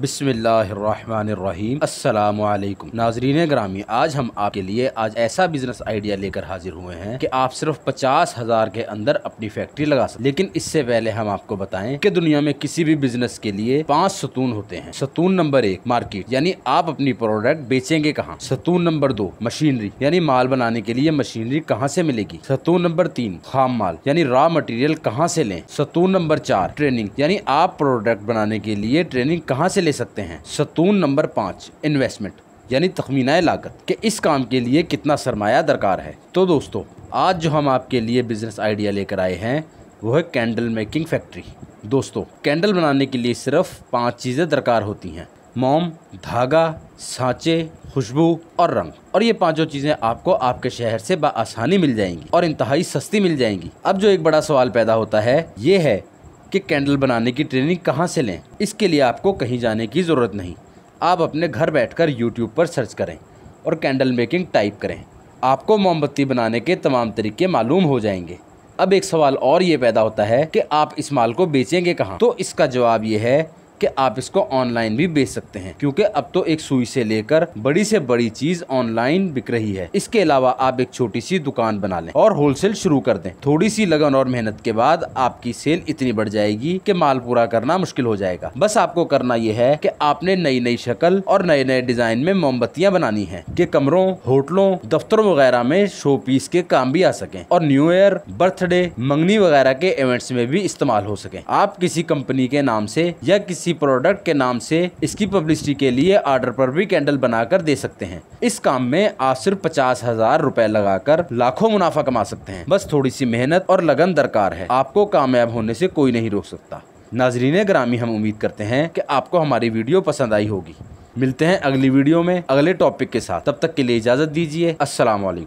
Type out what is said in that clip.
बिसमीम अल्लाम नाजरीन ग्रामी आज हम आपके लिए आज ऐसा बिजनेस आइडिया लेकर हाजिर हुए हैं कि आप सिर्फ पचास हजार के अंदर अपनी फैक्ट्री लगा सकते लेकिन इससे पहले हम आपको बताएं कि दुनिया में किसी भी बिजनेस के लिए पांच सतून होते हैं सतून नंबर एक मार्केट यानी आप अपनी प्रोडक्ट बेचेंगे कहाँ सतून नंबर दो मशीनरी यानी माल बनाने के लिए मशीनरी कहाँ से मिलेगी सतून नंबर तीन खाम माल यानी रॉ मटेरियल कहाँ से लें सतून नंबर चार ट्रेनिंग यानी आप प्रोडक्ट बनाने के लिए ट्रेनिंग कहाँ से ले सकते हैं सतून नंबर पाँच इन्वेस्टमेंट यानी तखमीना लागत के इस काम के लिए कितना सरमाया दरकार है तो दोस्तों आज जो हम आपके लिए बिज़नेस आइडिया लेकर आए हैं वो है कैंडल मेकिंग फैक्ट्री दोस्तों कैंडल बनाने के लिए सिर्फ पाँच चीज़ें दरकार होती हैं मोम धागा सांचे खुशबू और रंग और ये पांचों चीज़ें आपको आपके शहर से बसानी मिल जाएंगी और इंतहाई सस्ती मिल जाएंगी अब जो एक बड़ा सवाल पैदा होता है ये है कि कैंडल बनाने की ट्रेनिंग कहाँ से लें इसके लिए आपको कहीं जाने की ज़रूरत नहीं आप अपने घर बैठकर यूट्यूब पर सर्च करें और कैंडल मेकिंग टाइप करें आपको मोमबत्ती बनाने के तमाम तरीके मालूम हो जाएंगे अब एक सवाल और ये पैदा होता है कि आप इस माल को बेचेंगे कहाँ तो इसका जवाब ये है कि आप इसको ऑनलाइन भी बेच सकते हैं क्योंकि अब तो एक सुई से लेकर बड़ी से बड़ी चीज ऑनलाइन बिक रही है इसके अलावा आप एक छोटी सी दुकान बना लें और होलसेल शुरू कर दें थोड़ी सी लगन और मेहनत के बाद आपकी सेल इतनी बढ़ जाएगी कि माल पूरा करना मुश्किल हो जाएगा बस आपको करना यह है कि आपने नई नई शक्ल और नए नए डिजाइन में मोमबत्तियां बनानी है कि कमरों होटलों दफ्तरों वगैरह में शो पीस के काम भी आ सके और न्यू ईयर बर्थडे मंगनी वगैरह के इवेंट्स में भी इस्तेमाल हो सके आप किसी कंपनी के नाम से या किसी किसी प्रोडक्ट के नाम से इसकी पब्लिसिटी के लिए ऑर्डर पर भी कैंडल बनाकर दे सकते हैं इस काम में आप सिर्फ पचास हजार रूपए लगाकर लाखों मुनाफा कमा सकते हैं बस थोड़ी सी मेहनत और लगन दरकार है आपको कामयाब होने से कोई नहीं रोक सकता नाजरीन ग्रामी हम उम्मीद करते हैं कि आपको हमारी वीडियो पसंद आई होगी मिलते हैं अगली वीडियो में अगले टॉपिक के साथ तब तक के लिए इजाज़त दीजिए असलम